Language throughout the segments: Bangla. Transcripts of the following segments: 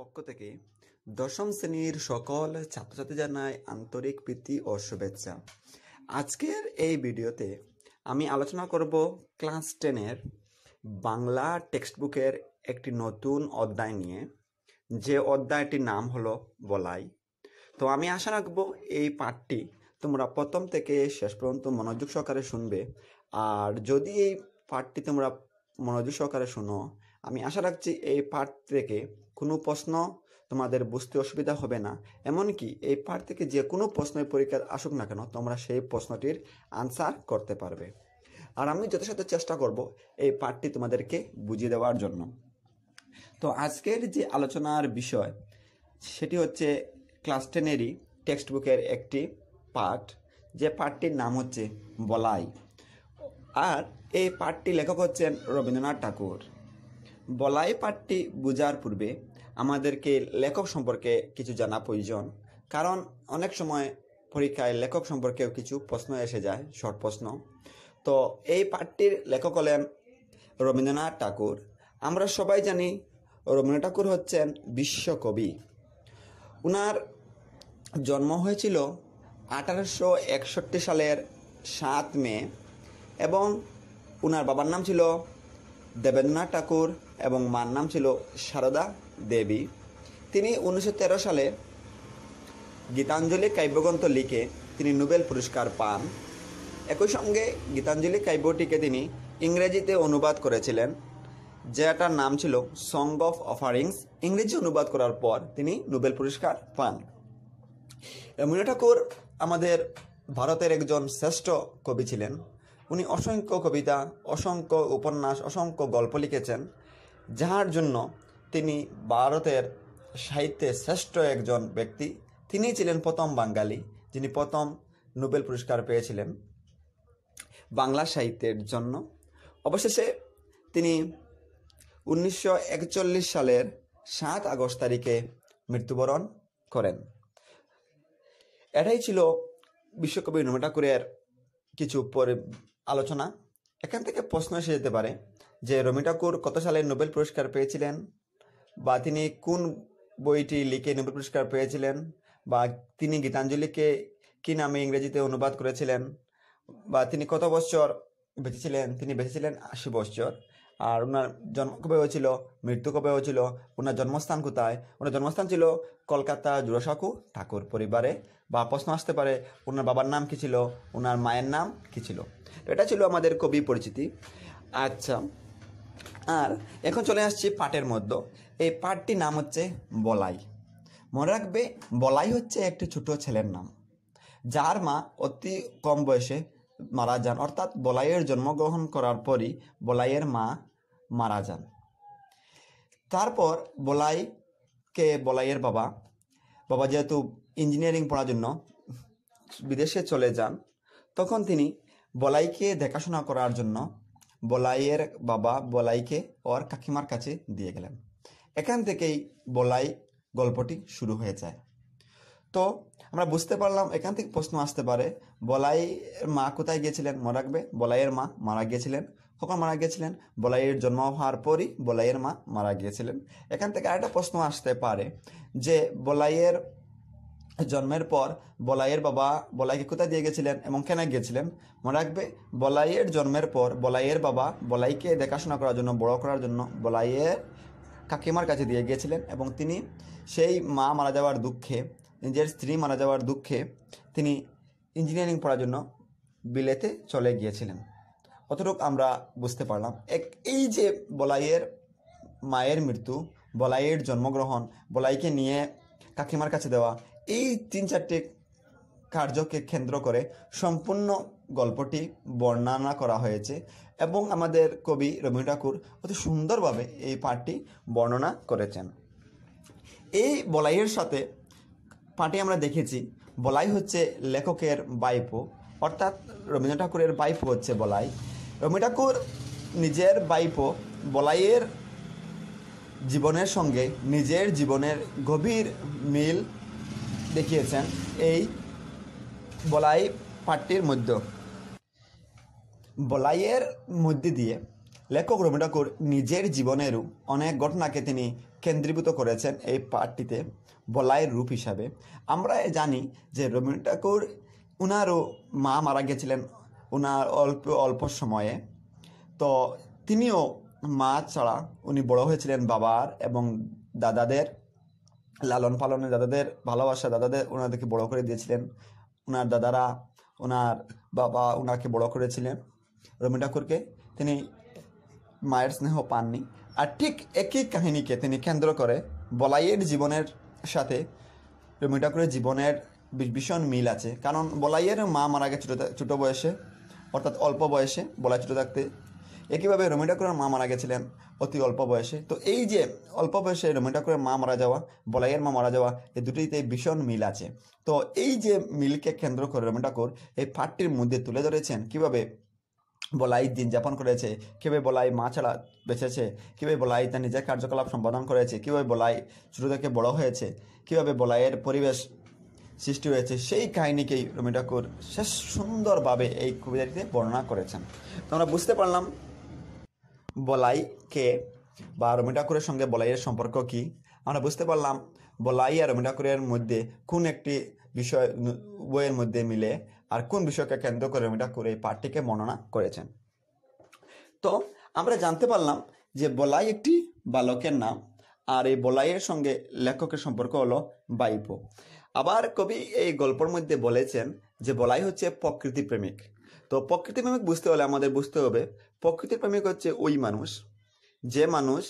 পক্ষ থেকে দশম শ্রেণীর সকল ছাত্রছাত্রী জানায় আন্তরিক প্রীতি ও শুভেচ্ছা আজকের এই ভিডিওতে আমি আলোচনা করব ক্লাস টেনের বাংলা টেক্সট বুকের একটি নতুন অধ্যায় নিয়ে যে অধ্যায়টির নাম হলো বলাই তো আমি আশা রাখব এই পাঠটি তোমরা প্রথম থেকে শেষ পর্যন্ত মনোযোগ সহকারে শুনবে আর যদি এই পাঠটি তোমরা মনোযোগ সহকারে শুনো আমি আশা রাখছি এই পাঠ থেকে কোনো প্রশ্ন তোমাদের বুঝতে অসুবিধা হবে না এমনকি এই পাঠ থেকে যে কোনো প্রশ্নের পরীক্ষা আসুক না কেন তোমরা সেই প্রশ্নটির আনসার করতে পারবে আর আমি যথাসাধ্য চেষ্টা করব এই পাঠটি তোমাদেরকে বুঝিয়ে দেওয়ার জন্য তো আজকের যে আলোচনার বিষয় সেটি হচ্ছে ক্লাস টেনেরই টেক্সট বুকের একটি পাঠ যে পাঠটির নাম হচ্ছে বলাই আর এই পাঠটি লেখক হচ্ছেন রবীন্দ্রনাথ ঠাকুর বলাই পাঠটি বোঝার পূর্বে আমাদেরকে লেখক সম্পর্কে কিছু জানা প্রয়োজন কারণ অনেক সময় পরীক্ষায় লেখক সম্পর্কেও কিছু প্রশ্ন এসে যায় শর্ট প্রশ্ন তো এই পাঠটির লেখক হলেন রবীন্দ্রনাথ ঠাকুর আমরা সবাই জানি রবীন্দ্রনাথ ঠাকুর হচ্ছেন বিশ্বকবি উনার জন্ম হয়েছিল আঠারোশো একষট্টি সালের সাত মে এবং উনার বাবার নাম ছিল দেবেন্দ্রনাথ ঠাকুর এবং মার নাম ছিল সারদা দেবী তিনি উনিশশো সালে গীতাঞ্জলি কাব্যগ্রন্থ লিখে তিনি নোবেল পুরস্কার পান একই সঙ্গে গীতাঞ্জলি কাব্যটিকে তিনি ইংরেজিতে অনুবাদ করেছিলেন যেটার নাম ছিল সং অফ অফারিংস ইংরেজি অনুবাদ করার পর তিনি নোবেল পুরস্কার পান রবীন্দ্রনাথ ঠাকুর আমাদের ভারতের একজন শ্রেষ্ঠ কবি ছিলেন উনি অসংখ্য কবিতা অসংখ্য উপন্যাস অসংখ্য গল্প লিখেছেন যাহার জন্য তিনি ভারতের সাহিত্যে শ্রেষ্ঠ একজন ব্যক্তি তিনি ছিলেন প্রথম বাঙালি যিনি প্রথম নোবেল পুরস্কার পেয়েছিলেন বাংলা সাহিত্যের জন্য অবশেষে তিনি উনিশশো সালের সাত আগস্ট তারিখে মৃত্যুবরণ করেন এটাই ছিল বিশ্বকবি নমা ঠাকুরের কিছু আলোচনা এখান থেকে প্রশ্ন এসে যেতে পারে যে রবি ঠাকুর কত সালে নোবেল পুরস্কার পেয়েছিলেন বা তিনি কোন বইটি লিখে নোবেল পুরস্কার পেয়েছিলেন বা তিনি গীতাঞ্জলিকে কী নামে ইংরেজিতে অনুবাদ করেছিলেন বা তিনি কত বছর বেঁচেছিলেন তিনি বেঁচেছিলেন আশি বছর আর ওনার জন্ম কবে হয়েছিল মৃত্যু কবে হয়েছিল ওনার জন্মস্থান কোথায় ওনার জন্মস্থান ছিল কলকাতা জুরাসাকু ঠাকুর পরিবারে বা প্রশ্ন আসতে পারে ওনার বাবার নাম কী ছিল ওনার মায়ের নাম কী ছিল এটা ছিল আমাদের কবি পরিচিতি আচ্ছা আর এখন চলে আসছি পাটের মধ্যে এই পাটটির নাম হচ্ছে বলাই মনে রাখবে বলাই হচ্ছে একটি ছোট ছেলের নাম যার মা অতি কম বয়সে মারা যান অর্থাৎ বলাইয়ের জন্মগ্রহণ করার পরই বলাইয়ের মা মারা যান তারপর বলাইকে বলাইয়ের বাবা বাবা যেহেতু ইঞ্জিনিয়ারিং পড়ার জন্য বিদেশে চলে যান তখন তিনি বলাইকে দেখাশোনা করার জন্য বলাইয়ের বাবা বলাইকে ওর কাকিমার কাছে দিয়ে গেলেন এখান থেকেই বলাই গল্পটি শুরু হয়ে যায় তো আমরা বুঝতে পারলাম এখান থেকে প্রশ্ন আসতে পারে বলাইয়ের মা কোথায় গিয়েছিলেন মনে রাখবে বলাইয়ের মা মারা গিয়েছিলেন কখন মারা গিয়েছিলেন বলাইয়ের জন্ম হওয়ার পরই বলাইয়ের মা মারা গিয়েছিলেন এখান থেকে আরেকটা প্রশ্ন আসতে পারে যে বলাইয়ের জন্মের পর বলাইয়ের বাবা বলাইকে কোথায় দিয়ে গেছিলেন এবং কেন গিয়েছিলেন মনে রাখবে বলাইয়ের জন্মের পর বলাইয়ের বাবা বলাইকে দেখাশোনা করার জন্য বড় করার জন্য বলাইয়ের কাকিমার কাছে দিয়ে গিয়েছিলেন এবং তিনি সেই মা মারা যাওয়ার দুঃখে নিজের স্ত্রী মারা যাওয়ার দুঃখে তিনি ইঞ্জিনিয়ারিং পড়ার জন্য বিলেতে চলে গিয়েছিলেন অতটুক আমরা বুঝতে পারলাম এক এই যে বলাইয়ের মায়ের মৃত্যু বলাইয়ের জন্মগ্রহণ বলাইকে নিয়ে কাকিমার কাছে দেওয়া এই তিন চারটি কার্যকে কেন্দ্র করে সম্পূর্ণ গল্পটি বর্ণনা করা হয়েছে এবং আমাদের কবি রবীন্দ্র ঠাকুর অতি সুন্দরভাবে এই পাঠটি বর্ণনা করেছেন এই বলাইয়ের সাথে পাঠে আমরা দেখেছি বলাই হচ্ছে লেখকের বাইপো অর্থাৎ রবীন্দ্রনাথ ঠাকুরের বাইপো হচ্ছে বলাই রবীন্দ্র ঠাকুর নিজের বাইপো বলাইয়ের জীবনের সঙ্গে নিজের জীবনের গভীর মিল দেখিয়েছেন এই বলাই পাঠটির মধ্য বলাইয়ের মধ্যে দিয়ে লেখক রবীন্দ্র ঠাকুর নিজের জীবনেরও অনেক ঘটনাকে তিনি কেন্দ্রীভূত করেছেন এই পাটটিতে বলাইয়ের রূপ হিসাবে আমরা জানি যে রবীন্দ্র ঠাকুর উনারও মা মারা গেছিলেন ওনার অল্প অল্প সময়ে তো তিনিও মা ছাড়া উনি বড় হয়েছিলেন বাবার এবং দাদাদের লালন পালনে দাদাদের ভালোবাসা দাদাদের ওনাদেরকে বড় করে দিয়েছিলেন ওনার দাদারা ওনার বাবা ওনাকে বড় করেছিলেন রবি ঠাকুরকে তিনি মায়ের স্নেহ পাননি আর ঠিক একই কাহিনীকে তিনি কেন্দ্র করে বলাইয়ের জীবনের সাথে রবি ঠাকুরের জীবনের ভীষণ মিল আছে কারণ বলাইয়ের মা মারা গেছে ছোটো বয়সে অর্থাৎ অল্প বয়সে বলাই ছোটো থাকতে একইভাবে রমি ঠাকুরের মা মারা গেছিলেন অতি অল্প বয়সে তো এই যে অল্প বয়সে রমি ঠাকুরের মা মারা যাওয়া বলাইয়ের মা মারা যাওয়া এই দুটিতে ভীষণ মিল আছে তো এই যে মিলকে কেন্দ্র করে রমি ঠাকুর এই ফাটটির মধ্যে তুলে ধরেছেন কিভাবে বলাই দিন যাপন করেছে কীভাবে বলাই মা ছাড়া বেঁচেছে কীভাবে বলাই তার নিজের কার্যকলাপ সম্পাদন করেছে কীভাবে বলাই ছোটো থেকে বড় হয়েছে কীভাবে বলাইয়ের পরিবেশ সৃষ্টি হয়েছে সেই কাহিনীকেই রবি ঠাকুর শেষ সুন্দরভাবে এই কবিতাটিতে বর্ণনা করেছেন তো আমরা বুঝতে পারলাম বলাই কে বা রবি ঠাকুরের সঙ্গে বলাইয়ের সম্পর্ক কি আমরা বুঝতে পারলাম বলাই আর রবি ঠাকুরের মধ্যে কোন একটি বিষয় বইয়ের মধ্যে মিলে আর কোন বিষয়কে কেন্দ্র করে রবি ঠাকুর এই পাঠটিকে বর্ণনা করেছেন তো আমরা জানতে পারলাম যে বলাই একটি বালকের নাম আর এই বলাইয়ের সঙ্গে লেখকের সম্পর্ক হলো বাইপ আবার কবি এই গল্পের মধ্যে বলেছেন যে বলাই হচ্ছে প্রকৃতি প্রেমিক তো প্রকৃতি প্রেমিক বুঝতে হলে আমাদের বুঝতে হবে প্রকৃতির প্রেমিক হচ্ছে ওই মানুষ যে মানুষ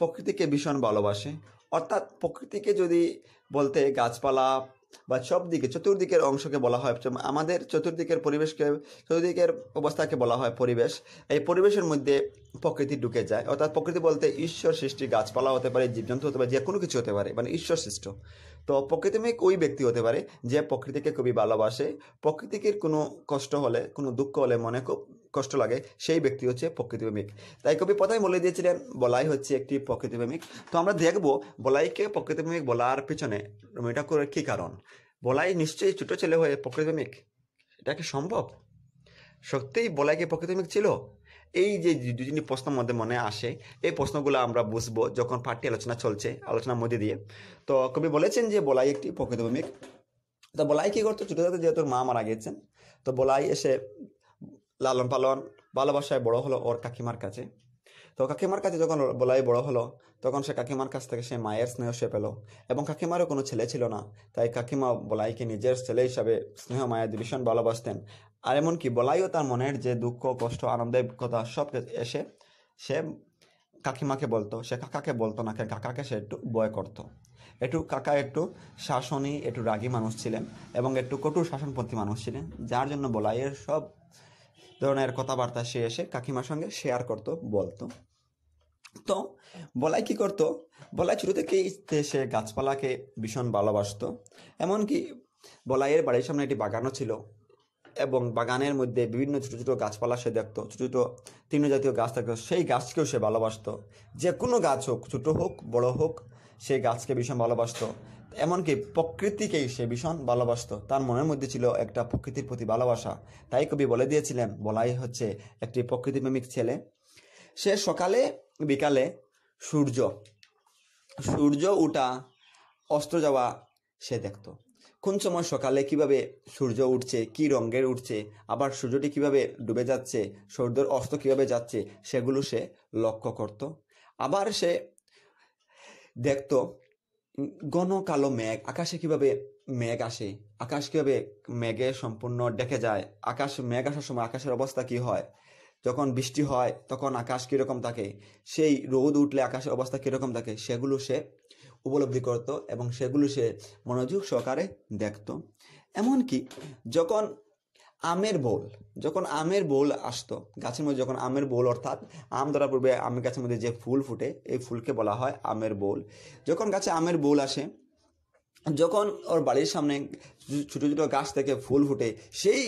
প্রকৃতিকে ভীষণ ভালোবাসে অর্থাৎ প্রকৃতিকে যদি বলতে গাছপালা বা সব দিকে চতুর্দিকের অংশকে বলা হয় আমাদের চতুর্দিকের পরিবেশকে চতুর্দিকের অবস্থাকে বলা হয় পরিবেশ এই পরিবেশের মধ্যে প্রকৃতি ঢুকে যায় অর্থাৎ প্রকৃতি বলতে ঈশ্বর সৃষ্টি গাছপালা হতে পারে জীবজন্তু হতে পারে যে কোনো কিছু হতে পারে মানে ঈশ্বর সৃষ্ট তো প্রকৃতিমেক ওই ব্যক্তি হতে পারে যে প্রকৃতিকে খুবই ভালোবাসে প্রকৃতিকে কোনো কষ্ট হলে কোনো দুঃখ হলে মনে খুব কষ্ট লাগে সেই ব্যক্তি হচ্ছে প্রকৃতিপ্রেমিক তাই কবি প্রথমে বলে দিয়েছিলেন বলাই হচ্ছে একটি প্রকৃতিপ্রেমিক তো আমরা দেখব বলাইকে প্রকৃতিপ্রেমিক বলার পিছনে রবি ঠাকুরের কী কারণ বলাই নিশ্চয়ই ছোটো ছেলে হয়ে প্রকৃতিপ্রেমিক এটা কি সম্ভব সত্যিই বলাইকে প্রকৃতিপ্রেমিক ছিল এই যে যিনি প্রশ্ন মধ্যে মনে আসে এই প্রশ্নগুলো আমরা বুঝবো যখন পার্টি আলোচনা চলছে আলোচনার মধ্যে দিয়ে তো কবি বলেছেন যে বলাই একটি প্রকৃত ভূমিক তো বলাই কী করতো ছোটো ছোটো যেহেতু মা মারা গেছেন তো বলাই এসে লালন পালন ভালোবাসায় বড় হলো ওর কাকিমার কাছে তো কাকিমার কাছে যখন বলাই বড় হলো তখন সে কাকিমার কাছ থেকে সে মায়ের স্নেহ সে পেল এবং কাকিমারও কোনো ছেলে ছিল না তাই কাকিমা বলাইকে নিজের ছেলে হিসাবে স্নেহ মায়া ভীষণ ভালোবাসতেন আর এমনকি বলাইও তার মনের যে দুঃখ কষ্ট আনন্দের কথা সব এসে সে কাকিমাকে বলতো সে কাকাকে বলতো না কাকাকে সে একটু বয় করতো একটু কাকা একটু শাসনই একটু রাগী মানুষ ছিলেন এবং একটু কটু শাসনপন্থী মানুষ ছিলেন যার জন্য বলাইয়ের সব ধরনের কথাবার্তা সে এসে কাকিমার সঙ্গে শেয়ার করতো বলতো তো বলাই কি করতো বলাই ছোটো থেকেই সে গাছপালাকে ভীষণ ভালোবাসত এমনকি বলাইয়ের বাড়ির সামনে একটি বাগানও ছিল এবং বাগানের মধ্যে বিভিন্ন ছোটো ছোটো গাছপালা সে দেখতো ছোটো ছোটো তৃণ জাতীয় গাছ থাকতো সেই গাছকেও সে ভালোবাসত যে কোনো গাছ হোক ছোটো হোক বড় হোক সে গাছকে ভীষণ ভালোবাসত এমনকি প্রকৃতিকেই সে ভীষণ ভালোবাসত তার মনের মধ্যে ছিল একটা প্রকৃতির প্রতি ভালোবাসা তাই কবি বলে দিয়েছিলেন বলাই হচ্ছে একটি প্রকৃতিপ্রেমিক ছেলে সে সকালে বিকালে সূর্য সূর্য উঠা অস্ত যাওয়া সে দেখতো কোন সময় সকালে কিভাবে সূর্য উঠছে কি রঙের উঠছে আবার সূর্যটি কিভাবে ডুবে যাচ্ছে সূর্যের অস্ত কিভাবে যাচ্ছে সেগুলো সে লক্ষ্য করত আবার সে দেখত ঘন কালো মেঘ আকাশে কিভাবে মেঘ আসে আকাশ কিভাবে মেঘে সম্পূর্ণ ডেকে যায় আকাশ মেঘ আসার সময় আকাশের অবস্থা কি হয় যখন বৃষ্টি হয় তখন আকাশ কীরকম থাকে সেই রোদ উঠলে আকাশের অবস্থা কীরকম থাকে সেগুলো সে উপলব্ধি করত এবং সেগুলো সে মনোযোগ সহকারে দেখত এমনকি যখন আমের বোল যখন আমের বোল আসতো গাছের মধ্যে যখন আমের বোল অর্থাৎ আম ধরা পূর্বে আমের গাছের মধ্যে যে ফুল ফুটে এই ফুলকে বলা হয় আমের বোল যখন গাছে আমের বোল আসে যখন ওর বাড়ির সামনে ছোটো ছোটো গাছ থেকে ফুল ফুটে সেই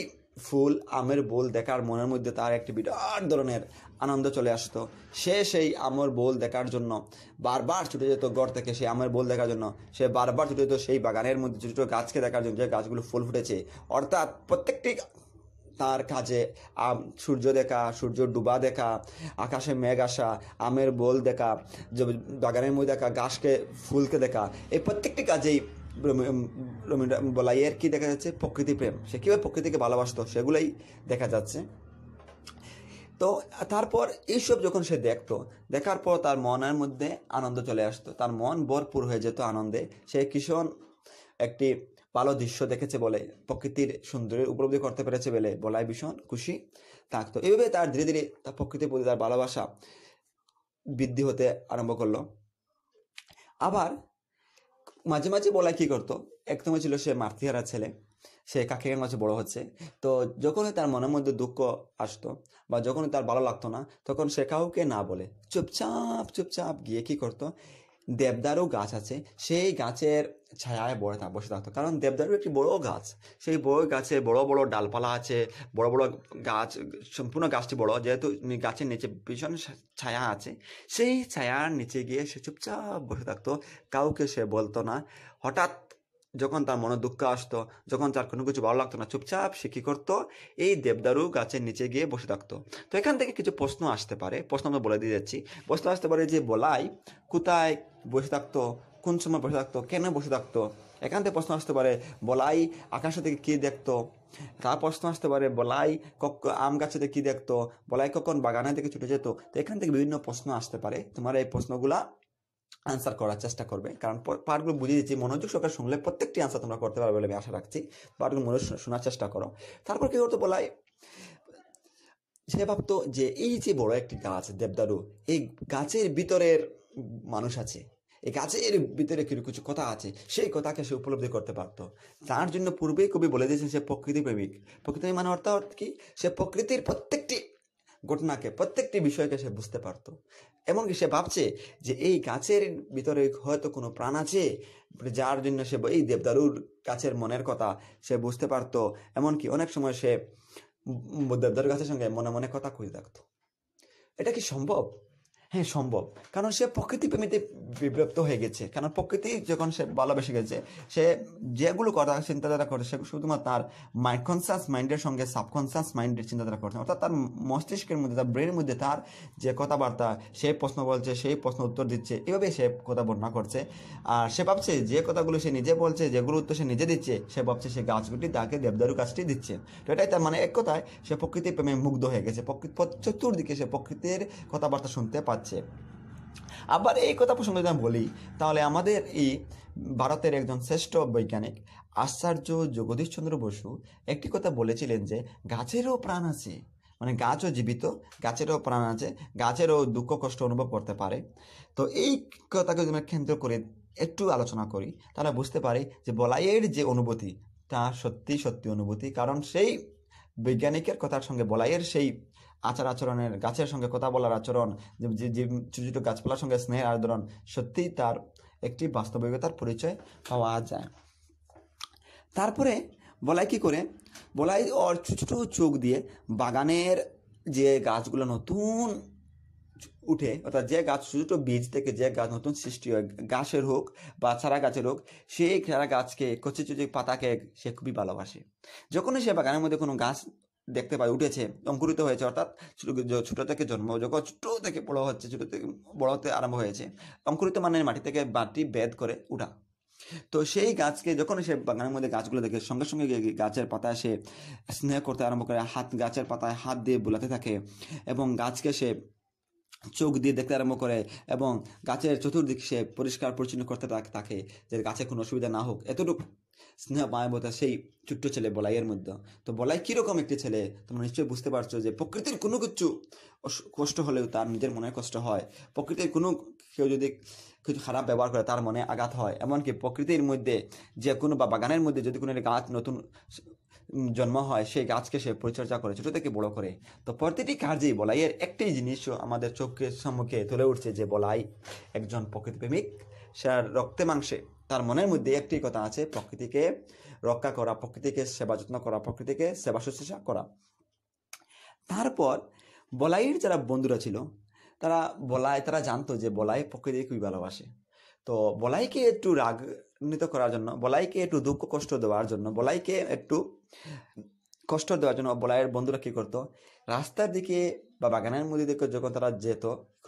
ফুল আমের বোল দেখার মনের মধ্যে তার একটি বিরাট ধরনের আনন্দ চলে আসতো সে সেই আমর বোল দেখার জন্য বারবার ছুটে যেত গড় থেকে সেই আমের বোল দেখার জন্য সে বারবার ছুটে যেত সেই বাগানের মধ্যে ছোটো গাছকে দেখার জন্য যে গাছগুলো ফুল ফুটেছে অর্থাৎ প্রত্যেকটি তার কাজে সূর্য দেখা সূর্য ডুবা দেখা আকাশে মেঘ আসা আমের বোল দেখা বাগানের মধ্যে দেখা গাছকে ফুলকে দেখা এই প্রত্যেকটি কাজেই বলাইয়ের কি দেখা যাচ্ছে প্রকৃতি প্রেম সে কীভাবে প্রকৃতিকে ভালোবাসত সেগুলোই দেখা যাচ্ছে তো তারপর এইসব যখন সে দেখতো দেখার পর তার মনের মধ্যে আনন্দ চলে আসতো তার মন ভরপুর হয়ে যেত আনন্দে সে কিষণ একটি ভালো দৃশ্য দেখেছে বলে প্রকৃতির সৌন্দর্য উপলব্ধি করতে পেরেছে বলে বলায় ভীষণ খুশি থাকতো এইভাবে তার ধীরে ধীরে তার প্রকৃতির প্রতি তার ভালোবাসা বৃদ্ধি হতে আরম্ভ করলো আবার মাঝে মাঝে বলাই কি করতো একদমই ছিল সে মার্থিহারা ছেলে সে কাকিকার মাছে বড় হচ্ছে তো যখনই তার মনের মধ্যে দুঃখ আসতো বা যখনই তার ভালো লাগতো না তখন সে কাউকে না বলে চুপচাপ চুপচাপ গিয়ে কি করতো দেবদারু গাছ আছে সেই গাছের ছায়ায় বড় তা বসে থাকতো কারণ দেবদারু একটি বড় গাছ সেই বড় গাছে বড় বড় ডালপালা আছে বড় বড় গাছ সম্পূর্ণ গাছটি বড় যেহেতু গাছের নিচে ভীষণ ছায়া আছে সেই ছায়ার নিচে গিয়ে সে চুপচাপ বসে থাকতো কাউকে সে বলতো না হঠাৎ যখন তার মনে দুঃখ আসতো যখন তার কোনো কিছু ভালো লাগতো না চুপচাপ সে কী করতো এই দেবদারু গাছের নিচে গিয়ে বসে থাকতো তো এখান থেকে কিছু প্রশ্ন আসতে পারে প্রশ্ন আমরা বলে দিয়ে যাচ্ছি প্রশ্ন আসতে পারে যে বলাই কোথায় বসে থাকতো কোন সময় বসে থাকতো কেন বসে থাকতো এখান থেকে প্রশ্ন আসতে পারে বলাই আকাশ থেকে কী দেখতো তার প্রশ্ন আসতে পারে বলাই আম গাছেতে কী দেখতো বলাই কখন বাগানে থেকে ছুটে যেত তো এখান থেকে বিভিন্ন প্রশ্ন আসতে পারে তোমার এই প্রশ্নগুলা আনসার করার চেষ্টা করবে কারণ পার্টগুলো বুঝিয়ে দিচ্ছি মনোযোগ সহকারে শুনলে প্রত্যেকটি আনসার তোমরা করতে পারবে বলে আমি আশা রাখছি পার্টগুলো মনোযোগ শোনার চেষ্টা করো তারপর কী করতে বলাই সে ভাবতো যে এই যে বড় একটি গাছ দেবদারু এই গাছের ভিতরের মানুষ আছে এই গাছের ভিতরে কিছু কিছু কথা আছে সেই কথাকে সে উপলব্ধি করতে পারতো তার জন্য পূর্বেই কবি বলে দিয়েছেন সে প্রকৃতি প্রেমিক প্রকৃতি মানে অর্থাৎ কি সে প্রকৃতির প্রত্যেকটি ঘটনাকে প্রত্যেকটি বিষয়কে সে বুঝতে পারতো এমনকি সে ভাবছে যে এই গাছের ভিতরে হয়তো কোনো প্রাণ আছে যার জন্য সে এই দেবদারুর গাছের মনের কথা সে বুঝতে পারত এমনকি অনেক সময় সে দেবদারুর গাছের সঙ্গে মনে মনে কথা খুঁজে থাকতো এটা কি সম্ভব হ্যাঁ সম্ভব কারণ সে প্রকৃতি প্রেমীতে বিব্রপ্ত হয়ে গেছে কারণ প্রকৃতি যখন সে ভালোবেসে গেছে সে যেগুলো কথা চিন্তাধারা করে সে শুধুমাত্র তার মাইন্ড কনসাস মাইন্ডের সঙ্গে সাবকনসাস মাইন্ডের চিন্তাধারা করছে অর্থাৎ তার মস্তিষ্কের মধ্যে তার ব্রেনের মধ্যে তার যে কথাবার্তা সে প্রশ্ন বলছে সেই প্রশ্ন উত্তর দিচ্ছে এভাবে সে কথা বর্ণনা করছে আর সে ভাবছে যে কথাগুলো সে নিজে বলছে যেগুলো উত্তর সে নিজে দিচ্ছে সে ভাবছে সে গাছগুলি তাকে দেবদারু গাছটি দিচ্ছে তো এটাই তার মানে এক কথায় সে প্রকৃতি প্রেমে মুগ্ধ হয়ে গেছে প্রকৃতি চতুর্দিকে সে প্রকৃতির কথাবার্তা শুনতে পাচ্ছে পাচ্ছে আবার এই কথা প্রসঙ্গে যদি বলি তাহলে আমাদের এই ভারতের একজন শ্রেষ্ঠ বৈজ্ঞানিক আচার্য জগদীশচন্দ্র বসু একটি কথা বলেছিলেন যে গাছেরও প্রাণ আছে মানে গাছও জীবিত গাছেরও প্রাণ আছে গাছেরও দুঃখ কষ্ট অনুভব করতে পারে তো এই কথাকে যদি আমরা কেন্দ্র করে একটু আলোচনা করি তাহলে বুঝতে পারি যে বলাইয়ের যে অনুভূতি তা সত্যি সত্যি অনুভূতি কারণ সেই বৈজ্ঞানিকের কথার সঙ্গে বলাইয়ের সেই আচার আচরণের গাছের সঙ্গে কথা বলার আচরণ যে যে ছোটো ছোটো গাছপালার সঙ্গে স্নেহের আচরণ সত্যিই তার একটি বাস্তবিকতার পরিচয় পাওয়া যায় তারপরে বলাই কি করে বলাই ওর ছোটো ছোটো চোখ দিয়ে বাগানের যে গাছগুলো নতুন উঠে অর্থাৎ যে গাছ ছোটো বীজ থেকে যে গাছ নতুন সৃষ্টি হয় গাছের হোক বা ছাড়া গাছের হোক সেই ছাড়া গাছকে কচি চুচি পাতাকে সে খুবই ভালোবাসে যখনই সে বাগানের মধ্যে কোনো গাছ দেখতে পাই উঠেছে অঙ্কুরিত হয়েছে অর্থাৎ ছোটো থেকে জন্ম যখন ছোটো থেকে বড় হচ্ছে ছোটো থেকে বড় হতে আরম্ভ হয়েছে অঙ্কুরিত মানে মাটি থেকে মাটি বেদ করে উঠা তো সেই গাছকে যখন সে বাগানের মধ্যে গাছগুলো দেখে সঙ্গে সঙ্গে গাছের পাতায় সে স্নেহ করতে আরম্ভ করে হাত গাছের পাতায় হাত দিয়ে বোলাতে থাকে এবং গাছকে সে চোখ দিয়ে দেখতে আরম্ভ করে এবং গাছের চতুর্দিক সে পরিষ্কার পরিচ্ছন্ন করতে থাকে যে গাছে কোনো অসুবিধা না হোক এতটুকু স্নেহ বোধ সেই ছোট্ট ছেলে বলাইয়ের মধ্যে তো বলাই কীরকম একটি ছেলে তোমরা নিশ্চয়ই বুঝতে পারছো যে প্রকৃতির কোনো কিছু কষ্ট হলেও তার নিজের মনে কষ্ট হয় প্রকৃতির কোনো কেউ যদি কিছু খারাপ ব্যবহার করে তার মনে আঘাত হয় এমনকি প্রকৃতির মধ্যে যে কোনো বা বাগানের মধ্যে যদি কোনো গাছ নতুন জন্ম হয় সেই গাছকে সে পরিচর্যা করে ছোটো থেকে বড় করে তো প্রতিটি কার্যেই বলাইয়ের একটাই জিনিস আমাদের চোখের সম্মুখে তুলে উঠছে যে বলাই একজন প্রকৃতিপ্রেমিক সে রক্তে মাংসে তার মনের মধ্যে একটি কথা আছে প্রকৃতিকে রক্ষা করা প্রকৃতিকে সেবা যত্ন করা প্রকৃতিকে সেবা শুশ্রূষা করা তারপর বলাইয়ের যারা বন্ধুরা ছিল তারা বলাই তারা জানতো যে বলাই প্রকৃতি খুবই ভালোবাসে তো বলাইকে একটু রাগান্বিত করার জন্য বলাইকে একটু দুঃখ কষ্ট দেওয়ার জন্য বলাইকে একটু কষ্ট দেওয়ার জন্য বলায়ের বন্ধুরা কী করতো রাস্তার দিকে বা বাগানের মধ্যে দিকে যখন তারা যেত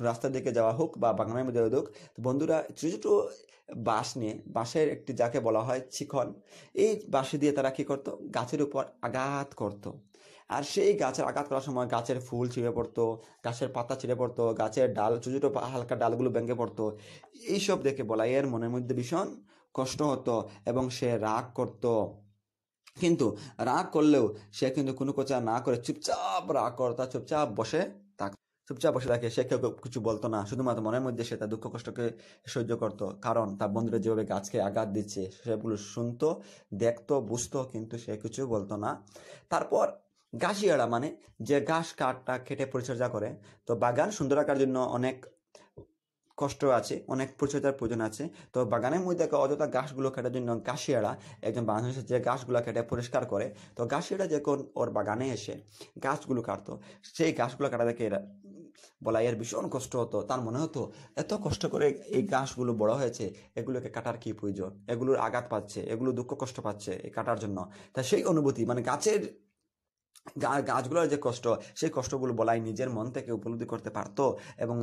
রাস্তার দিকে যাওয়া হোক বা বাগানের মধ্যে হোক বন্ধুরা ছোটো ছোটো বাঁশ নিয়ে বাঁশের একটি যাকে বলা হয় চিকন এই বাঁশে দিয়ে তারা কী করতো গাছের উপর আঘাত করত। আর সেই গাছের আঘাত করার সময় গাছের ফুল ছিঁড়ে পড়তো গাছের পাতা ছিঁড়ে পড়তো গাছের ডাল ছোটো ছোটো হালকা ডালগুলো ভেঙে পড়তো এইসব দেখে বলাইয়ের মনের মধ্যে ভীষণ কষ্ট হতো এবং সে রাগ করতো কিন্তু রাগ করলেও সে কিন্তু কোনো কথা না করে চুপচাপ রাগ করতা চুপচাপ বসে থাক চুপচাপ বসে থাকে সে কেউ কিছু বলতো না শুধুমাত্র মনের মধ্যে সে তার দুঃখ কষ্টকে সহ্য করতো কারণ তার বন্ধুরা যেভাবে গাছকে আঘাত দিচ্ছে সেগুলো শুনতো দেখতো বুঝতো কিন্তু সে কিছু বলতো না তারপর গাছিয়াড়া মানে যে ঘাস কাঠটা কেটে পরিচর্যা করে তো বাগান সুন্দর রাখার জন্য অনেক কষ্ট আছে অনেক পরিচর্যার প্রয়োজন আছে তো বাগানের মধ্যে অযথা গাছগুলো কাটার জন্য গাছিয়ারা একজন বাংলাদেশের যে গাছগুলো কেটে পরিষ্কার করে তো গাছিয়ারা যখন ওর বাগানে এসে গাছগুলো কাটতো সেই গাছগুলো কাটা দেখে এরা বলা এর ভীষণ কষ্ট হতো তার মনে হতো এত কষ্ট করে এই গাছগুলো বড় হয়েছে এগুলোকে কাটার কি প্রয়োজন এগুলোর আঘাত পাচ্ছে এগুলো দুঃখ কষ্ট পাচ্ছে এই কাটার জন্য তা সেই অনুভূতি মানে গাছের গাছগুলোর যে কষ্ট সেই কষ্টগুলো বলাই নিজের মন থেকে উপলব্ধি করতে পারতো এবং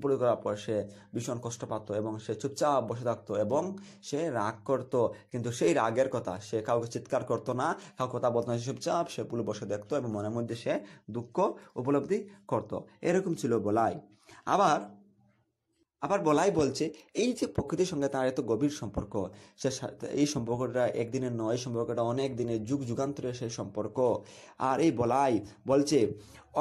উপরে করার পর সে ভীষণ কষ্ট পাত এবং সে চুপচাপ বসে থাকতো এবং সে রাগ করত কিন্তু সেই রাগের কথা সে কাউকে চিৎকার করতো না কাউকে কথা বলতো না সে চুপচাপ সে পুলে বসে দেখতো এবং মনের মধ্যে সে দুঃখ উপলব্ধি করত এরকম ছিল বলাই আবার আবার বলাই বলছে এই যে প্রকৃতির সঙ্গে তার এত গভীর সম্পর্ক সে এই সম্পর্কটা একদিনের নয় সম্পর্কটা অনেক দিনের যুগ যুগান্তরের সেই সম্পর্ক আর এই বলাই বলছে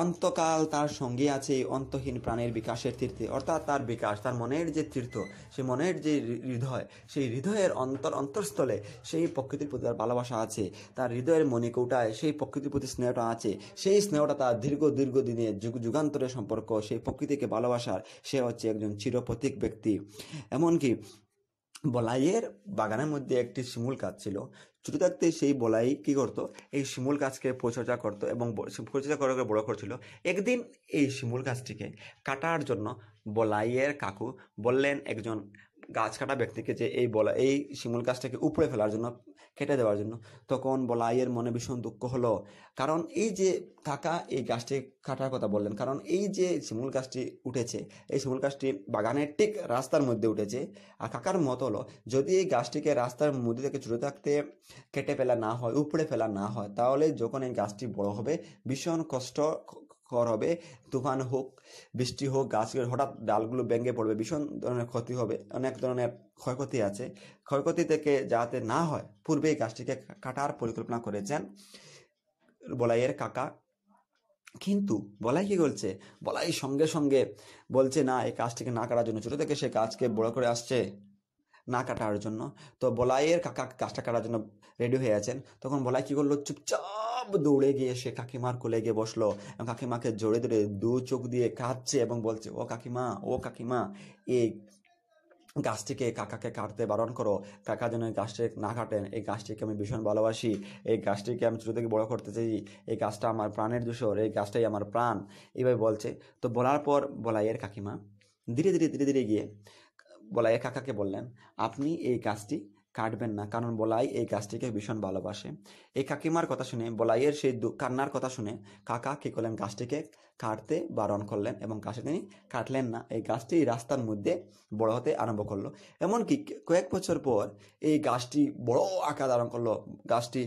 অন্তকাল তার সঙ্গে আছে অন্তহীন প্রাণের বিকাশের তীর্থে অর্থাৎ তার বিকাশ তার মনের যে তীর্থ সে মনের যে হৃদয় সেই হৃদয়ের অন্তর অন্তরস্থলে সেই প্রকৃতির প্রতি তার ভালোবাসা আছে তার হৃদয়ের মণিকৌটায় সেই প্রকৃতির প্রতি স্নেহটা আছে সেই স্নেহটা তার দীর্ঘ দীর্ঘ দিনের যুগ যুগান্তরের সম্পর্ক সেই প্রকৃতিকে ভালোবাসার সে হচ্ছে একজন চিরপ্রতীক ব্যক্তি এমনকি বলাইয়ের বাগানের মধ্যে একটি শিমুল কাজ ছিল ছোটো থাকতে সেই বলাই কী করতো এই শিমুল গাছকে পরিচর্যা করতো এবং পরিচর্যা করে বড় করছিল একদিন এই শিমুল গাছটিকে কাটার জন্য বলাইয়ের কাকু বললেন একজন গাছ কাটা ব্যক্তিকে যে এই বলা এই শিমুল গাছটাকে উপরে ফেলার জন্য কেটে দেওয়ার জন্য তখন বলাইয়ের মনে ভীষণ দুঃখ হলো কারণ এই যে কাকা এই গাছটি কাটার কথা বললেন কারণ এই যে শিমুল গাছটি উঠেছে এই শিমুল গাছটি বাগানের ঠিক রাস্তার মধ্যে উঠেছে আর কাকার মত হলো যদি এই গাছটিকে রাস্তার মধ্যে থেকে ছুটে থাকতে কেটে ফেলা না হয় উপড়ে ফেলা না হয় তাহলে যখন এই গাছটি বড় হবে ভীষণ কষ্ট খড় হবে তুফান হোক বৃষ্টি হোক গাছের হঠাৎ ডালগুলো ভেঙে পড়বে ভীষণ ধরনের ক্ষতি হবে অনেক ধরনের ক্ষয়ক্ষতি আছে ক্ষয়ক্ষতি থেকে যাতে না হয় পূর্বেই গাছটিকে কাটার পরিকল্পনা করেছেন বলাইয়ের কাকা কিন্তু বলাই কি বলছে বলাই সঙ্গে সঙ্গে বলছে না এই গাছটিকে না কাটার জন্য ছোটো থেকে সে গাছকে বড় করে আসছে না কাটার জন্য তো বলাইয়ের কাকা গাছটা কাটার জন্য রেডি হয়ে আছেন তখন বলাই কি করলো চুপচাপ সব দৌড়ে গিয়ে সে কাকিমার কোলে গিয়ে বসলো এবং কাকিমাকে জোরে ধরে দু চোখ দিয়ে কাঁদছে এবং বলছে ও কাকিমা ও কাকিমা এই গাছটিকে কাকাকে কাটতে বারণ করো কাকা যেন এই গাছটিকে না কাটেন এই গাছটিকে আমি ভীষণ ভালোবাসি এই গাছটিকে আমি ছোটো থেকে বড় করতে চাই এই গাছটা আমার প্রাণের দূষর এই গাছটাই আমার প্রাণ এইভাবে বলছে তো বলার পর বলাইয়ের কাকিমা ধীরে ধীরে ধীরে ধীরে গিয়ে বলাইয়ের কাকাকে বললেন আপনি এই গাছটি কাটবেন না কারণ বলাই এই গাছটিকে ভীষণ ভালোবাসে এই কাকিমার কথা শুনে বলাইয়ের সেই কান্নার কথা শুনে কাকা কী করলেন গাছটিকে কাটতে বারণ করলেন এবং গাছটি তিনি কাটলেন না এই গাছটি রাস্তার মধ্যে বড় হতে আরম্ভ করলো এমনকি কয়েক বছর পর এই গাছটি বড় আকার ধারণ করলো গাছটি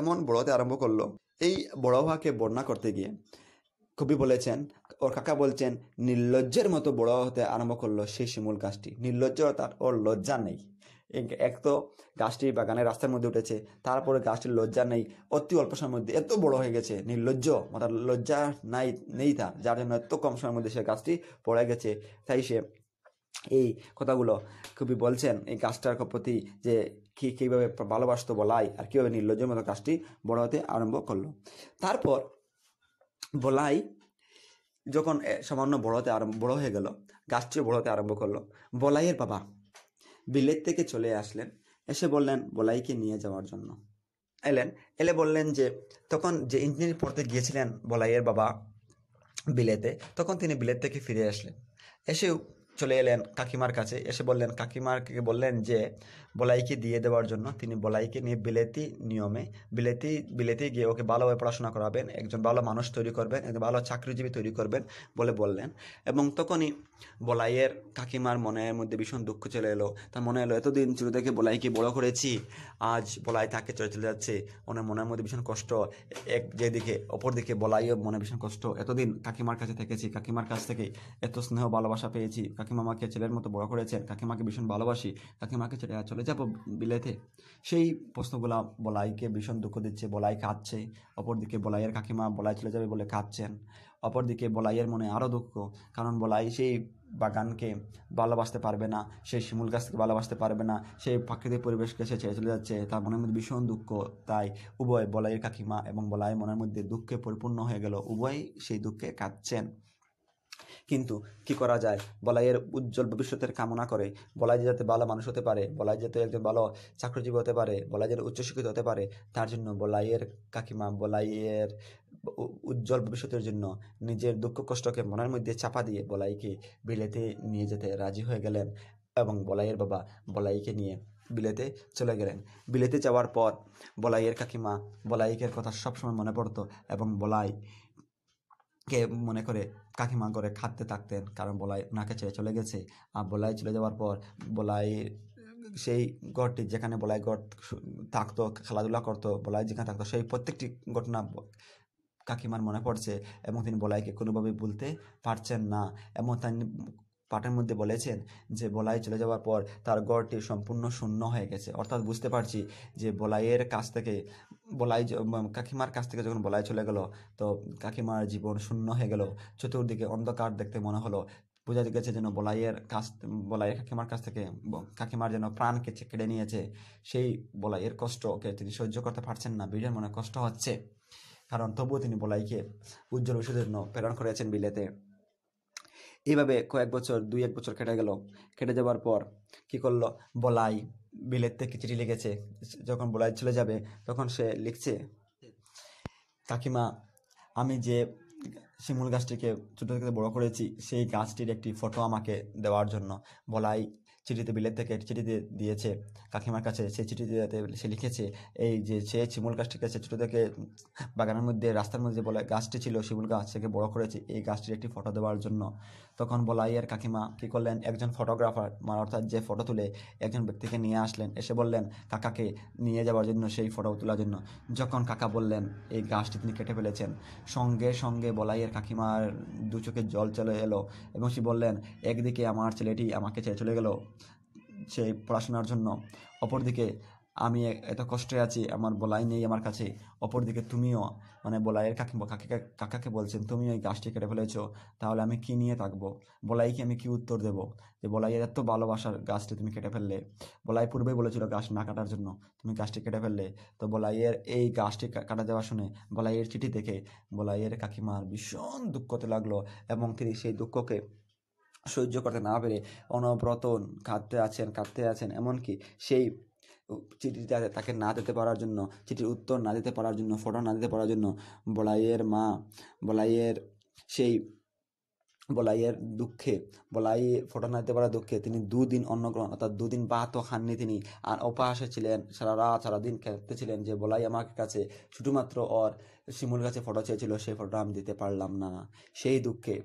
এমন বড় হতে আরম্ভ করলো এই বড় হওয়াকে বর্ণনা করতে গিয়ে কবি বলেছেন ওর কাকা বলছেন নির্লজ্জের মতো বড় হতে আরম্ভ করলো সেই শিমুল গাছটি নির্লজ্জ তার ওর লজ্জা নেই এক তো গাছটি বাগানের রাস্তার মধ্যে উঠেছে তারপরে গাছটির লজ্জা নেই অতি অল্প সময়ের মধ্যে এত বড় হয়ে গেছে নির্লজ্জ অর্থাৎ লজ্জা নাই নেই তার যার জন্য এত কম সময়ের মধ্যে সে গাছটি পড়ে গেছে তাই সে এই কথাগুলো খুবই বলছেন এই গাছটার প্রতি যে কি কীভাবে ভালোবাসতো বলাই আর কীভাবে নির্লজ্জের মতো গাছটি বড় হতে আরম্ভ করলো তারপর বলাই যখন সামান্য বড় হতে আরম্ভ বড় হয়ে গেল গাছটিও বড় হতে আরম্ভ করলো বলাইয়ের বাবা বিলেত থেকে চলে আসলেন এসে বললেন বলাইকে নিয়ে যাওয়ার জন্য এলেন এলে বললেন যে তখন যে ইঞ্জিনিয়ারিং পড়তে গিয়েছিলেন বলাইয়ের বাবা বিলেতে তখন তিনি বিলেত থেকে ফিরে আসলেন এসেও চলে এলেন কাকিমার কাছে এসে বললেন কাকিমারকে বললেন যে বলাইকে দিয়ে দেওয়ার জন্য তিনি বলাইকে নিয়ে বিলেতি নিয়মে বিলেতি বিলেতি গিয়ে ওকে ভালোভাবে পড়াশোনা করাবেন একজন ভালো মানুষ তৈরি করবেন একজন ভালো চাকরিজীবী তৈরি করবেন বলে বললেন এবং তখনই বলাইয়ের কাকিমার মনের মধ্যে ভীষণ দুঃখ চলে এলো তার মনে এলো এতদিন ছোটো থেকে বলাইকে বড় করেছি আজ বলাই তাকে চলে চলে যাচ্ছে ওনার মনের মধ্যে ভীষণ কষ্ট এক যেদিকে অপরদিকে বলাইও মনে ভীষণ কষ্ট এতদিন কাকিমার কাছে থেকেছি কাকিমার কাছ থেকে এত স্নেহ ভালোবাসা পেয়েছি কাকিমা আমাকে ছেলের মতো বড় করেছেন কাকিমাকে ভীষণ ভালোবাসি কাকিমাকে ছেড়ে চলে যাব বিলেতে সেই প্রশ্নগুলো বলাইকে ভীষণ দুঃখ দিচ্ছে বলাই কাঁদছে অপরদিকে বলাইয়ের কাকিমা বলাই চলে যাবে বলে কাঁদছেন অপরদিকে বলাইয়ের মনে আরও দুঃখ কারণ বলাই সেই বাগানকে ভালোবাসতে পারবে না সেই শিমুল গাছকে ভালোবাসতে পারবে না সেই প্রাকৃতিক পরিবেশকে সে ছেড়ে চলে যাচ্ছে তার মনের মধ্যে ভীষণ দুঃখ তাই উভয় বলাইয়ের কাকিমা এবং বলাই মনের মধ্যে দুঃখে পরিপূর্ণ হয়ে গেল উভয় সেই দুঃখে কাঁদছেন কিন্তু কি করা যায় বলাইয়ের উজ্জ্বল ভবিষ্যতের কামনা করে বলাই যাতে ভালো মানুষ হতে পারে বলাই যাতে একজন ভালো চাকরিজীবী হতে পারে বলাই যাতে উচ্চশিক্ষিত হতে পারে তার জন্য বলাইয়ের কাকিমা বলাইয়ের উজ্জ্বল ভবিষ্যতের জন্য নিজের দুঃখ কষ্টকে মনের মধ্যে চাপা দিয়ে বলাইকে বিলেতে নিয়ে যেতে রাজি হয়ে গেলেন এবং বলাইয়ের বাবা বলাইকে নিয়ে বিলেতে চলে গেলেন বিলেতে যাওয়ার পর বলাইয়ের কাকিমা বলাইকের কথা সবসময় মনে পড়তো এবং বলাই কে মনে করে কাকিমা করে খাটতে থাকতেন কারণ বলাই ওনাকে ছেড়ে চলে গেছে আর বলাই চলে যাওয়ার পর বলাই সেই ঘরটি যেখানে বলাই ঘর থাকতো খেলাধুলা করতো বলাই যেখানে থাকতো সেই প্রত্যেকটি ঘটনা কাকিমার মনে পড়ছে এবং তিনি বলাইকে কোনোভাবে ভুলতে পারছেন না এবং তিনি পাঠের মধ্যে বলেছেন যে বলাই চলে যাওয়ার পর তার গড়টি সম্পূর্ণ শূন্য হয়ে গেছে অর্থাৎ বুঝতে পারছি যে বলাইয়ের কাছ থেকে বলাই কাকিমার কাছ থেকে যখন বলাই চলে গেল তো কাকিমার জীবন শূন্য হয়ে গেল চতুর্দিকে অন্ধকার দেখতে মনে হলো বোঝা গেছে যেন বলাইয়ের কাছ বলাইয়ের কাকিমার কাছ থেকে কাকিমার যেন প্রাণকে কেড়ে নিয়েছে সেই বলাইয়ের কষ্টকে তিনি সহ্য করতে পারছেন না বিলের মনে কষ্ট হচ্ছে কারণ তবুও তিনি বলাইকে উজ্জ্বল ওষুধের জন্য প্রেরণ করেছেন বিলেতে এইভাবে কয়েক বছর দুই এক বছর কেটে গেল কেটে যাওয়ার পর কি করলো বলাই বিলের থেকে চিঠি লিখেছে যখন বলাই চলে যাবে তখন সে লিখছে কাকিমা আমি যে শিমুল গাছটিকে ছোটো থেকে বড় করেছি সেই গাছটির একটি ফটো আমাকে দেওয়ার জন্য বলাই চিঠিতে বিলের থেকে চিঠি দিয়েছে কাকিমার কাছে সেই চিঠিতে সে লিখেছে এই যে সে শিমুল গাছটিকে সে ছোটো থেকে বাগানের মধ্যে রাস্তার মধ্যে বলে গাছটি ছিল শিমুল গাছ থেকে বড় করেছে এই গাছটির একটি ফটো দেওয়ার জন্য তখন বলাইয়ের কাকিমা কি করলেন একজন ফটোগ্রাফার মানে অর্থাৎ যে ফটো তুলে একজন ব্যক্তিকে নিয়ে আসলেন এসে বললেন কাকাকে নিয়ে যাওয়ার জন্য সেই ফটো তোলার জন্য যখন কাকা বললেন এই গাছটি তিনি কেটে ফেলেছেন সঙ্গে সঙ্গে বলাইয়ের কাকিমার দু চোখে জল চলে এলো এবং সে বললেন একদিকে আমার ছেলেটি আমাকে ছেড়ে চলে গেল সেই পড়াশোনার জন্য অপরদিকে আমি এত কষ্টে আছি আমার বলাই নেই আমার কাছে অপরদিকে তুমিও মানে বলাইয়ের কাকি কাকিকে কাকাকে বলছেন তুমি ওই গাছটি কেটে ফেলেছো তাহলে আমি কি নিয়ে থাকবো বলাইকে আমি কি উত্তর দেব যে বলাইয়ের এত ভালোবাসার গাছটি তুমি কেটে ফেললে বলাই পূর্বেই বলেছিল গাছ না কাটার জন্য তুমি গাছটি কেটে ফেললে তো বলাইয়ের এই গাছটি কাটা যাওয়া শুনে বলাইয়ের চিঠি দেখে বলাইয়ের কাকিমার ভীষণ দুঃখতে লাগলো এবং তিনি সেই দুঃখকে সহ্য করতে না পেরে অনবরত কাঁদতে আছেন কাঁদতে আছেন এমনকি সেই চিঠিটা তাকে না দিতে পারার জন্য চিঠির উত্তর না দিতে পারার জন্য ফটো না দিতে পারার জন্য বলাইয়ের মা বলাইয়ের সেই বলাইয়ের দুঃখে বলাই নাইতে পারা দুঃখে তিনি দুদিন অন্নগ্রহণ অর্থাৎ দুদিন ভাত খাননি তিনি আর অপাহাসে ছিলেন সারা রাত সারাদিন খেতে ছিলেন যে বলাই আমার কাছে শুধুমাত্র ওর শিমুল গাছে ফটো চেয়েছিল সেই ফটোটা আমি দিতে পারলাম না সেই দুঃখে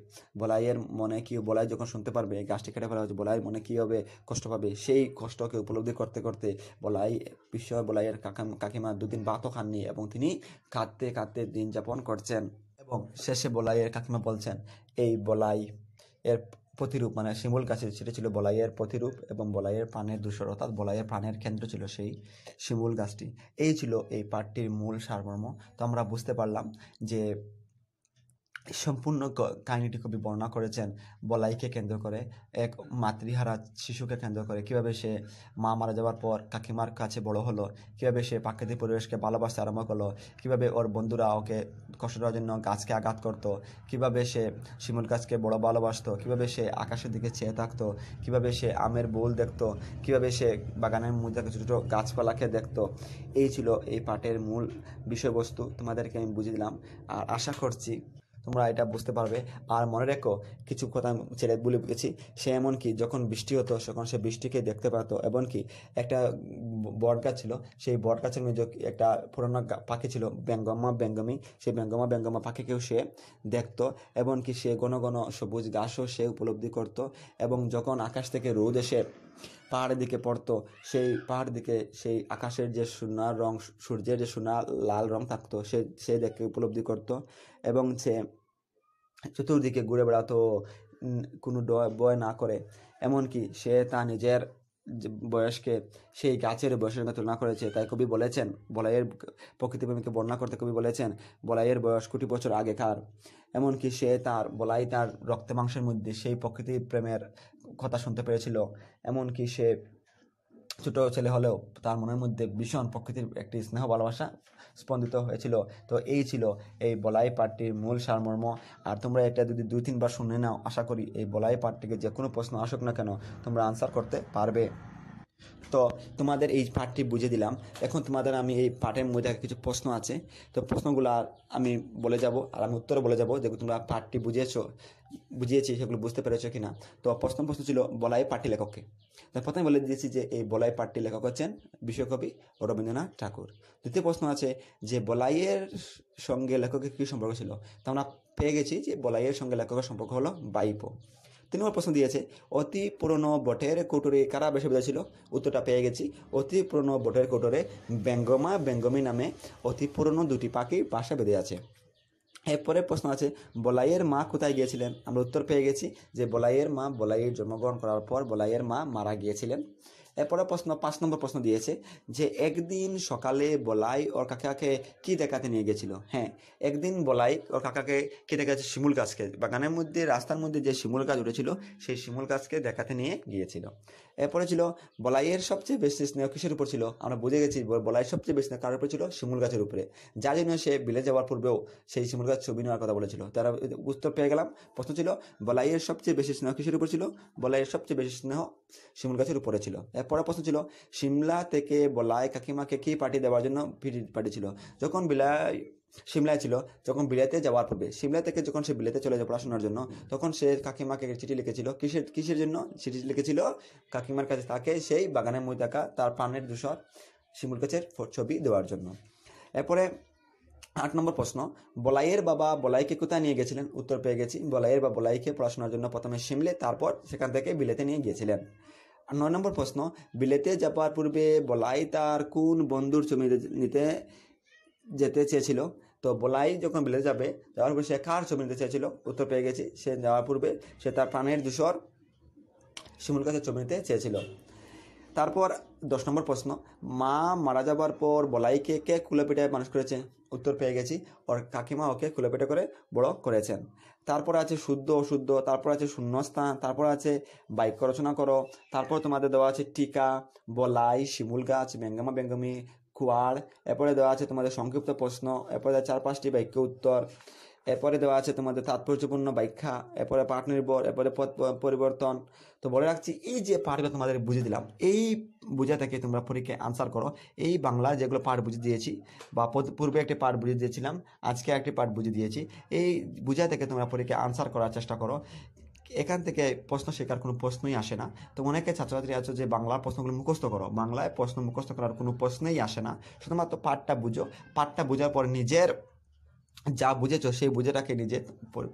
বলাইয়ের মনে কি বলাই যখন শুনতে পারবে গাছটি কেটে ফেলা হচ্ছে বলাইয়ের মনে কী হবে কষ্ট পাবে সেই কষ্টকে উপলব্ধি করতে করতে বলাই বিশ্ব বলাইয়ের কাকা কাকিমা দুদিন ভাতও খাননি এবং তিনি কাঁদতে কাঁদতে দিন যাপন করছেন এবং শেষে বলাইয়ের কাকিমা বলছেন এই বলাই এর প্রতিরূপ মানে শিমুল গাছের সেটা ছিল বলাইয়ের প্রতিরূপ এবং বলাইয়ের প্রাণের দূষর অর্থাৎ বলাইয়ের প্রাণের কেন্দ্র ছিল সেই শিমুল গাছটি এই ছিল এই পাঠটির মূল সারমর্ম তো আমরা বুঝতে পারলাম যে সম্পূর্ণ কাহিনীটি কবি বর্ণনা করেছেন বলাইকে কেন্দ্র করে এক মাতৃহারা শিশুকে কেন্দ্র করে কিভাবে সে মা মারা যাওয়ার পর কাকিমার কাছে বড় হলো কিভাবে সে প্রাকৃতিক পরিবেশকে ভালোবাসতে আরম্ভ করলো কিভাবে ওর বন্ধুরা ওকে কষ্ট দেওয়ার জন্য গাছকে আঘাত করতো কিভাবে সে শিমুল গাছকে বড় ভালোবাসতো কিভাবে সে আকাশের দিকে চেয়ে থাকতো কিভাবে সে আমের বোল দেখতো কিভাবে সে বাগানের মধ্যে ছোটো ছোটো গাছপালাকে দেখতো এই ছিল এই পাটের মূল বিষয়বস্তু তোমাদেরকে আমি বুঝে দিলাম আর আশা করছি তোমরা এটা বুঝতে পারবে আর মনে রেখো কিছু কথা ছেলে বলে বুঝেছি সে এমনকি যখন বৃষ্টি হতো তখন সে বৃষ্টিকে দেখতে এবং এমনকি একটা বট গাছ ছিল সেই বট গাছের মধ্যে একটা পুরোনো পাখি ছিল ব্যঙ্গমা ব্যঙ্গমী সেই ব্যঙ্গমা ব্যঙ্গমা পাখিকেও সে দেখত এমনকি সে ঘন ঘন সবুজ ঘাসও সে উপলব্ধি করত এবং যখন আকাশ থেকে রোদ এসে পাহাড়ের দিকে পড়তো সেই পাহাড়ের দিকে সেই আকাশের যে সোনার রং সূর্যের যে সোনা লাল রং থাকতো সে সে দেখে উপলব্ধি করত এবং সে চতুর্দিকে ঘুরে বেড়াতো কোনো বয় না করে এমনকি সে তা নিজের বয়সকে সেই গাছের বয়সের সঙ্গে তুলনা করেছে তাই কবি বলেছেন বলাইয়ের প্রকৃতিপ্রেমীকে বর্ণনা করতে কবি বলেছেন বলাইয়ের বয়স কোটি বছর আগেকার এমনকি সে তার বলাই তার রক্ত মাংসের মধ্যে সেই প্রকৃতি প্রেমের কথা শুনতে পেরেছিল এমনকি সে ছোট ছেলে হলেও তার মনের মধ্যে ভীষণ প্রকৃতির একটি স্নেহ ভালোবাসা স্পন্দিত হয়েছিল তো এই ছিল এই বলাই পাঠটির মূল সারমর্ম আর তোমরা এটা যদি দুই তিনবার শুনে নাও আশা করি এই বলাই পাঠটিকে যে কোনো প্রশ্ন আসুক না কেন তোমরা আনসার করতে পারবে তো তোমাদের এই পাঠটি বুঝে দিলাম এখন তোমাদের আমি এই পাঠের মধ্যে কিছু প্রশ্ন আছে তো প্রশ্নগুলো আমি বলে যাব আর আমি উত্তরে বলে যাব যেগুলো তোমরা পাঠটি বুঝিয়েছো বুঝিয়েছি সেগুলো বুঝতে পেরেছো কি না তো প্রথম প্রশ্ন ছিল বলাই পাটি লেখককে তো প্রথমে বলে দিয়েছি যে এই বলাই পাঠটি লেখক হচ্ছেন বিশ্বকবি রবীন্দ্রনাথ ঠাকুর দ্বিতীয় প্রশ্ন আছে যে বলাইয়ের সঙ্গে লেখকের কী সম্পর্ক ছিল তো আমরা পেয়ে গেছি যে বলাইয়ের সঙ্গে লেখকের সম্পর্ক হলো বাইপো তিন নম্বর প্রশ্ন দিয়েছে অতি পুরনো বটের কোটরে কারা বেশি ছিল উত্তরটা পেয়ে গেছি অতি পুরনো বটের কোটরে ব্যঙ্গমা ব্যঙ্গমি নামে অতি পুরনো দুটি পাখি বাসা বেঁধে আছে এরপরে প্রশ্ন আছে বলাইয়ের মা কোথায় গিয়েছিলেন আমরা উত্তর পেয়ে গেছি যে বলাইয়ের মা বলাইয়ের জন্মগ্রহণ করার পর বলাইয়ের মা মারা গিয়েছিলেন এরপরে প্রশ্ন পাঁচ নম্বর প্রশ্ন দিয়েছে যে একদিন সকালে বলাই ওর কাকাকে কি দেখাতে নিয়ে গেছিল হ্যাঁ একদিন বলাই ওর কাকাকে কি দেখাচ্ছে শিমুল গাছকে বাগানের মধ্যে রাস্তার মধ্যে যে শিমুল গাছ উঠেছিল সেই শিমুল গাছকে দেখাতে নিয়ে গিয়েছিল এরপরে ছিল বলাইয়ের সবচেয়ে বেশি স্নেহ কিসের উপর ছিল আমরা বুঝে গেছি বলাইয়ের সবচেয়ে বেশি স্নেহ কার উপর ছিল শিমুল গাছের উপরে যার জন্য সে বিলে যাওয়ার পূর্বেও সেই শিমুল গাছ ছবি নেওয়ার কথা বলেছিল তারা উত্তর পেয়ে গেলাম প্রশ্ন ছিল বলাইয়ের সবচেয়ে বেশি স্নেহ কিসের উপর ছিল বলাইয়ের সবচেয়ে বেশি স্নেহ শিমুল গাছের উপরে ছিল পরের প্রশ্ন ছিল সিমলা থেকে বলাই কাকিমাকে কী পার্টি দেওয়ার জন্য পাঠিয়েছিল যখন বিলাই সিমলায় ছিল যখন বিলাতে যাওয়ার পূর্বে সিমলা থেকে যখন সে বিলাতে চলে যায় পড়াশোনার জন্য তখন সে কাকিমাকে চিঠি লিখেছিল কিসের কিসের জন্য চিঠি লিখেছিল কাকিমার কাছে তাকে সেই বাগানের মধ্যে থাকা তার প্রাণের দূষণ শিমুল গাছের ছবি দেওয়ার জন্য এরপরে আট নম্বর প্রশ্ন বলাইয়ের বাবা বলাইকে কোথায় নিয়ে গেছিলেন উত্তর পেয়ে গেছি বলাইয়ের বা বলাইকে পড়াশোনার জন্য প্রথমে শিমলে তারপর সেখান থেকে বিলেতে নিয়ে গিয়েছিলেন আর নয় নম্বর প্রশ্ন বিলেতে যাবার পূর্বে বলাই তার কোন বন্ধুর ছবি নিতে যেতে চেয়েছিল তো বলাই যখন বিলেতে যাবে যাওয়ার পূর্বে সে কার ছবি নিতে চেয়েছিল উত্তর পেয়ে গেছে সে যাওয়ার পূর্বে সে তার প্রাণের দূষর শিমুল কাছে ছবি নিতে চেয়েছিল তারপর দশ নম্বর প্রশ্ন মা মারা যাবার পর বলাইকে কে খুলে কুলেপিটায় মানুষ করেছে উত্তর পেয়ে গেছি ওর কাকিমা ওকে খুলে পেটে করে বড় করেছেন তারপর আছে শুদ্ধ অশুদ্ধ তারপর আছে শূন্যস্থান তারপর আছে বাইক রচনা করো তারপর তোমাদের দেওয়া আছে টিকা বলাই শিমুল গাছ বেঙ্গামা বেঙ্গামি কুয়ার এরপরে দেওয়া আছে তোমাদের সংক্ষিপ্ত প্রশ্ন এরপরে চার পাঁচটি বাক্য উত্তর এরপরে দেওয়া আছে তোমাদের তাৎপর্যপূর্ণ ব্যাখ্যা এরপরে পাঠ নির্ভর এরপরে পথ পরিবর্তন তো বলে রাখছি এই যে পাঠগুলো তোমাদের বুঝে দিলাম এই বুঝা থেকে তোমরা পরীক্ষায় আনসার করো এই বাংলা যেগুলো পাঠ বুঝে দিয়েছি বা পূর্বে একটি পাঠ বুঝে দিয়েছিলাম আজকে একটি পাঠ বুঝে দিয়েছি এই বুঝা থেকে তোমরা পরীক্ষায় আনসার করার চেষ্টা করো এখান থেকে প্রশ্ন শেখার কোনো প্রশ্নই আসে না তো অনেকে ছাত্রছাত্রী আছো যে বাংলার প্রশ্নগুলো মুখস্থ করো বাংলায় প্রশ্ন মুখস্থ করার কোনো প্রশ্নই আসে না শুধুমাত্র পাঠটা বুঝো পাঠটা বোঝার পর নিজের যা বুঝেছো সেই বুঝেটাকে নিজে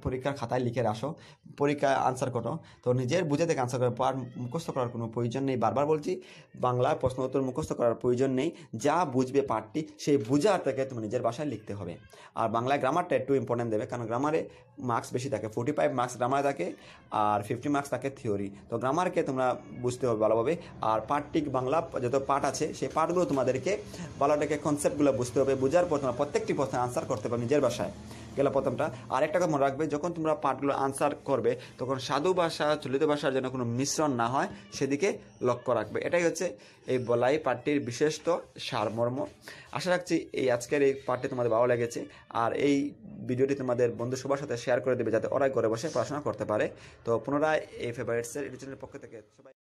পরীক্ষার খাতায় লিখে আসো পরীক্ষায় আনসার করো তো নিজের বুঝে থেকে আনসার করো আর মুখস্থ করার কোনো প্রয়োজন নেই বারবার বলছি বাংলার প্রশ্ন উত্তর মুখস্থ করার প্রয়োজন নেই যা বুঝবে পার্টটি সেই বুঝার থেকে তুমি নিজের বাসায় লিখতে হবে আর বাংলায় গ্রামারটা একটু ইম্পর্টেন্ট দেবে কারণ গ্রামারে মার্কস বেশি থাকে ফোর্টি ফাইভ মার্কস গ্রামারে থাকে আর ফিফটি মার্কস থাকে থিওরি তো গ্রামারকে তোমরা বুঝতে হবে ভালোভাবে আর পার্টটি বাংলা যত পার্ট আছে সেই পাঠগুলো তোমাদেরকে ভালোটাকে কনসেপ্টগুলো বুঝতে হবে বোঝার পর তোমরা প্রত্যেকটি প্রশ্নের আনসার করতে পারবে নিজের বাসায় গেল প্রথমটা একটা কথা মনে রাখবে যখন তোমরা পাঠগুলো আনসার করবে তখন সাধু ভাষা চলিত ভাষার যেন কোনো মিশ্রণ না হয় সেদিকে লক্ষ্য রাখবে এটাই হচ্ছে এই বলাই পাঠটির বিশেষত সারমর্ম আশা রাখছি এই আজকের এই পাঠটি তোমাদের ভালো লেগেছে আর এই ভিডিওটি তোমাদের বন্ধু সবার সাথে শেয়ার করে দেবে যাতে ওরাই ঘরে বসে পড়াশোনা করতে পারে তো পুনরায় এই ফেভারিটসের ইউটিউবের পক্ষ থেকে সবাই